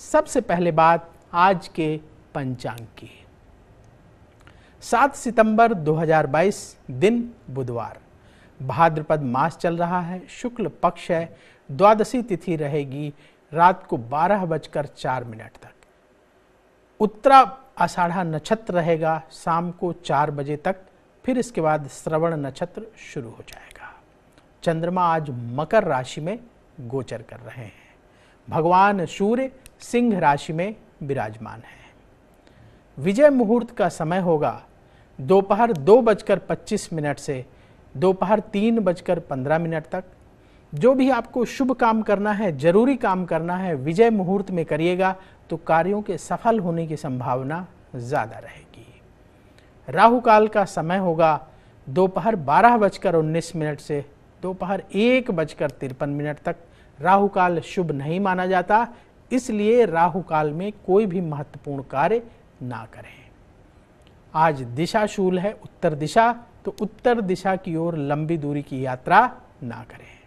सबसे पहले बात आज के पंचांग की सात सितंबर 2022 दिन बुधवार भाद्रपद मास चल रहा है शुक्ल पक्ष है द्वादशी तिथि रहेगी रात को बारह बजकर चार मिनट तक उत्तरा आषाढ़ा नक्षत्र रहेगा शाम को चार बजे तक फिर इसके बाद श्रवण नक्षत्र शुरू हो जाएगा चंद्रमा आज मकर राशि में गोचर कर रहे हैं भगवान सूर्य सिंह राशि में विराजमान है विजय मुहूर्त का समय होगा दोपहर दो बजकर पच्चीस मिनट से दोपहर तीन बजकर पंद्रह मिनट तक जो भी आपको शुभ काम करना है जरूरी काम करना है विजय मुहूर्त में करिएगा तो कार्यों के सफल होने की संभावना ज़्यादा रहेगी राहु काल का समय होगा दोपहर बारह बजकर उन्नीस मिनट से दोपहर एक बजकर तिरपन मिनट तक राहु काल शुभ नहीं माना जाता इसलिए राहु काल में कोई भी महत्वपूर्ण कार्य ना करें आज दिशा शूल है उत्तर दिशा तो उत्तर दिशा की ओर लंबी दूरी की यात्रा ना करें